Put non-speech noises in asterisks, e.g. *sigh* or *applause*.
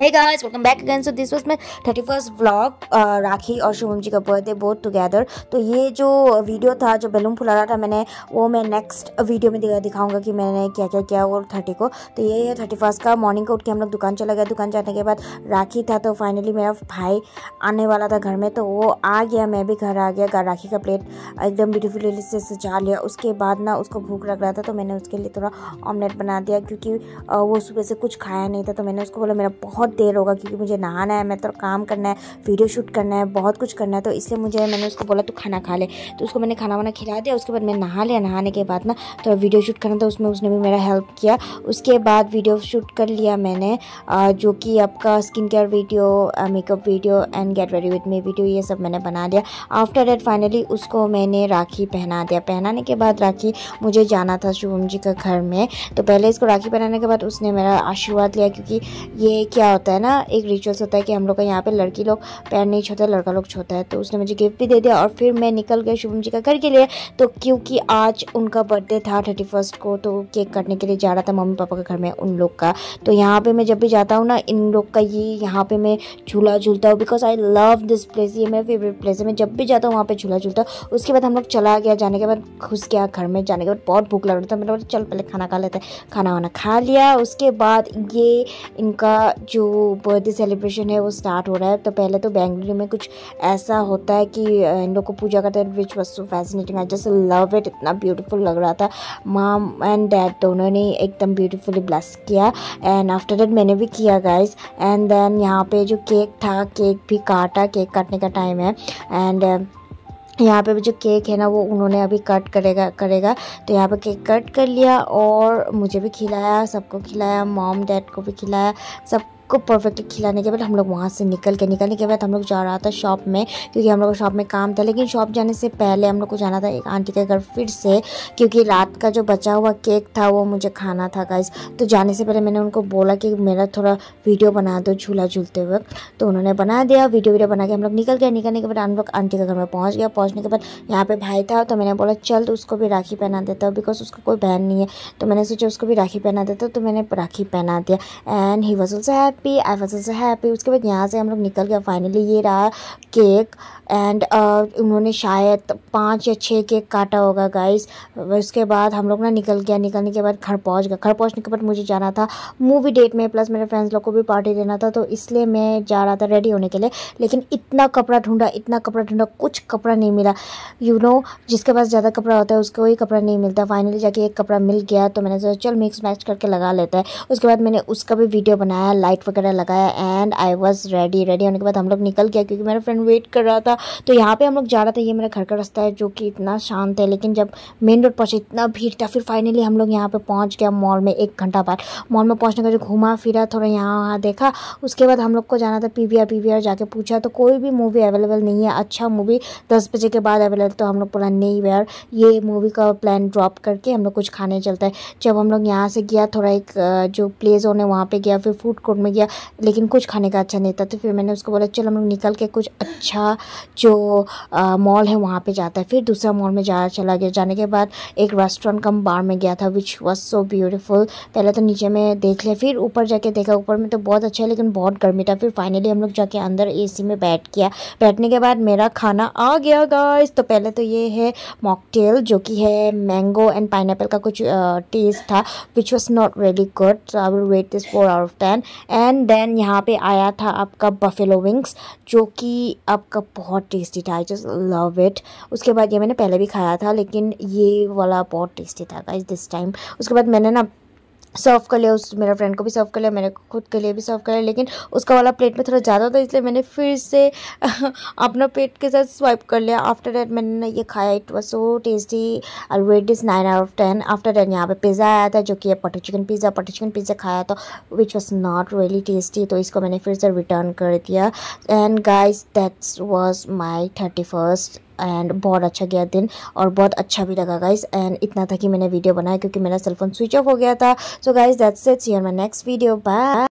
Hey guys, welcome back again. So this was my thirty first blog Rakhi और शुभम जी का birthday both together तो ये जो वीडियो था जो बैलून फुला रहा था मैंने वो मैं नेक्स्ट वीडियो में दिखाऊंगा कि मैंने क्या क्या किया और थर्टी को तो ये है थर्टी फर्स्ट का मॉर्निंग को उठ के हम लोग दुकान चला गया दुकान जाने के बाद राखी था तो फाइनली मेरा भाई आने वाला था घर में तो वो आ गया मैं भी घर आ गया राखी का प्लेट एकदम ब्यूटीफुल से सजा लिया उसके बाद ना उसको भूख लग रहा था तो मैंने उसके लिए थोड़ा ऑमलेट बना दिया क्योंकि वो सुबह से कुछ खाया नहीं था तो मैंने उसको बोला मेरा बहुत बहुत देर होगा क्योंकि मुझे नहाना है मैं तो काम करना है वीडियो शूट करना है बहुत कुछ करना है तो इसलिए मुझे मैंने उसको बोला तो खाना खा ले तो उसको मैंने खाना वाना खिला दिया उसके बाद मैं नहा लिया नहाने के बाद ना तो वीडियो शूट करना था उसमें उसने भी मेरा हेल्प किया उसके बाद वीडियो शूट कर लिया मैंने जो कि आपका skin care video makeup video and get ready with me video ये सब मैंने बना दिया आफ्टर डेट फाइनली उसको मैंने राखी पहना दिया पहनाने के बाद राखी मुझे जाना था शुभम जी का घर में तो पहले इसको राखी पहनाने के बाद उसने मेरा आशीर्वाद लिया क्योंकि ये क्या होता है ना एक रिचुअल्स होता है कि हम लोग का यहाँ पे लड़की लोग पैर नहीं छोते लड़का लोग छोता है तो उसने मुझे गिफ्ट भी दे दिया और फिर मैं निकल गया शुभम जी का घर के लिए तो क्योंकि आज उनका बर्थडे था थर्टी फर्स्ट को तो केक काटने के लिए जा रहा था मम्मी पापा के घर में उन लोग का तो यहाँ पर मैं जब भी जाता हूँ ना इन लोग का ये यहाँ पर मैं झूला झूलता हूँ because I love this place ये मेरा फेवरेट प्लेस है मैं जब भी जाता हूँ वहाँ पर झूला झूलता हूँ उसके बाद हम लोग चला गया जाने के बाद घुस गया घर में जाने के बाद बहुत भूख लग रही था मैंने बोला चल पहले खाना खा लेते हैं खाना वाना खा लिया उसके बाद ये इनका जो बर्थडे सेलिब्रेशन है वो स्टार्ट हो रहा है तो पहले तो बेंगलुरु में कुछ ऐसा होता है कि इन लोग को पूजा करते हैं which was so fascinating I just love it इतना ब्यूटीफुल लग रहा था माम एंड डैड दोनों ने एकदम ब्यूटीफुली ब्लस किया एंड आफ्टर दैट मैंने भी किया गाइज एंड देन यहाँ पे जो केक था केक भी काटा केक काटने का टाइम है एंड यहाँ पे जो केक है ना वो उन्होंने अभी कट करेगा करेगा तो यहाँ पे केक कट कर लिया और मुझे भी खिलाया सबको खिलाया मॉम डैड को भी खिलाया सब को परफेक्टली खिलाने के बाद हम लोग वहाँ से निकल के निकलने के बाद हम लोग जा रहा था शॉप में क्योंकि हम लोग शॉप में काम था लेकिन शॉप जाने से पहले हम लोग को जाना था एक आंटी के घर फिर से क्योंकि रात का जो बचा हुआ केक था वो मुझे खाना था गाइस तो जाने से पहले मैंने उनको बोला कि मेरा थोड़ा वीडियो बना दो झूला झूलते हुए तो उन्होंने बना दिया वीडियो वीडियो बना के हम लोग निकल गए निकलने के बाद हम लोग आंटी के घर में पहुँच गया पहुँचने के बाद यहाँ पर भाई था तो मैंने बोला चल तो उसको भी राखी पहना देता हूँ बिकॉज उसका कोई बहन नहीं है तो मैंने सोचा उसको भी राखी पहना देता तो मैंने राखी पहना दिया and he was also happy happy I was also happy उसके बाद यहाँ से हम लोग निकल गया फाइनली ये रहा केक एंड uh, उन्होंने शायद पाँच या छः केक काटा होगा गाइस उसके बाद हम लोग ना निकल गया निकलने के बाद घर पहुँच गया घर पहुँचने के बाद मुझे जाना था मूवी डेट में प्लस मेरे फ्रेंड्स लोग को भी पार्टी देना था तो इसलिए मैं जा रहा था रेडी होने के लिए लेकिन इतना कपड़ा ढूंढा इतना कपड़ा ढूंढा कुछ कपड़ा नहीं मिला यू नो जिसके पास ज़्यादा कपड़ा होता है उसको ही कपड़ा नहीं मिलता फाइनली जाके एक कपड़ा मिल गया तो मैंने सोचा चल मिक्स मैच करके लगा लेता है उसके बाद मैंने उसका भी वीडियो बनाया लाइट वगैरह लगाया and I was ready ready होने के बाद हम लोग निकल गया क्योंकि मेरा फ्रेंड वेट कर रहा था तो यहाँ पे हम लोग जा रहा था ये मेरा घर का रास्ता है जो कि इतना शांत है लेकिन जब मेन रोड पहुँचे इतना भीड़ था फिर फाइनली हम लोग यहाँ पर पहुँच गया मॉल में एक घंटा बाद मॉल में पहुँचने का जो घूमा फिरा थोड़ा यहाँ वहाँ देखा उसके बाद हम लोग को जाना था पी वी जाके पूछा तो कोई भी मूवी अवेलेबल नहीं है अच्छा मूवी दस बजे के बाद अवेलेबल तो हम लोग बोला नहीं वेयर ये मूवी का प्लान ड्रॉप करके हम लोग कुछ खाने चलता है जब हम लोग यहाँ से गया थोड़ा एक जो प्लेस होने वहाँ पर गया फिर फूड कोर्ट में गया गया लेकिन कुछ खाने का अच्छा नहीं था तो फिर मैंने उसको बोला चलो हम लोग निकल के कुछ अच्छा जो मॉल है वहाँ पर जाता है फिर दूसरा मॉल में जा चला गया जाने के बाद एक रेस्टोरेंट कम बार में गया था विच वॉज सो ब्यूटिफुल पहले तो नीचे में देख लिया फिर ऊपर जाके देखा ऊपर में तो बहुत अच्छा है लेकिन बहुत गर्मी था फिर फाइनली हम लोग जाके अंदर ए में बैठ गया बैठने के बाद मेरा खाना आ गया गाइस तो पहले तो ये है मॉकटेल जो कि है मैंगो एंड पाइन का कुछ टेस्ट था which was not really good I will rate this four out of ten and and then यहाँ पे आया था आपका बफेलो विंग्स जो कि आपका बहुत टेस्टी था आई जस्ट लव इट उसके बाद ये मैंने पहले भी खाया था लेकिन ये वाला बहुत टेस्टी था गाइज दिस टाइम उसके बाद मैंने ना सर्व कर लिया उस मेरा फ्रेंड को भी सर्व कर लिया मेरे खुद के लिए भी सर्व कर लिया लेकिन उसका वाला प्लेट में थोड़ा ज़्यादा था इसलिए मैंने फिर से *laughs* अपना प्लेट के साथ स्वाइप कर लिया आफ्टर डैट मैंने ये खाया it was so tasty I rate is nine out of ten after that यहाँ पे पिज़्ज़ा आया था जो कि butter chicken pizza butter chicken pizza खाया था which was not really tasty तो इसको मैंने फिर से रिटर्न कर दिया and guys that's was my thirty first एंड बहुत अच्छा गया दिन और बहुत अच्छा भी लगा गाइज एंड इतना था कि मैंने वीडियो बनाया क्योंकि मेरा सेलफोन स्विच ऑफ हो गया था so guys that's it's yeah my next video bye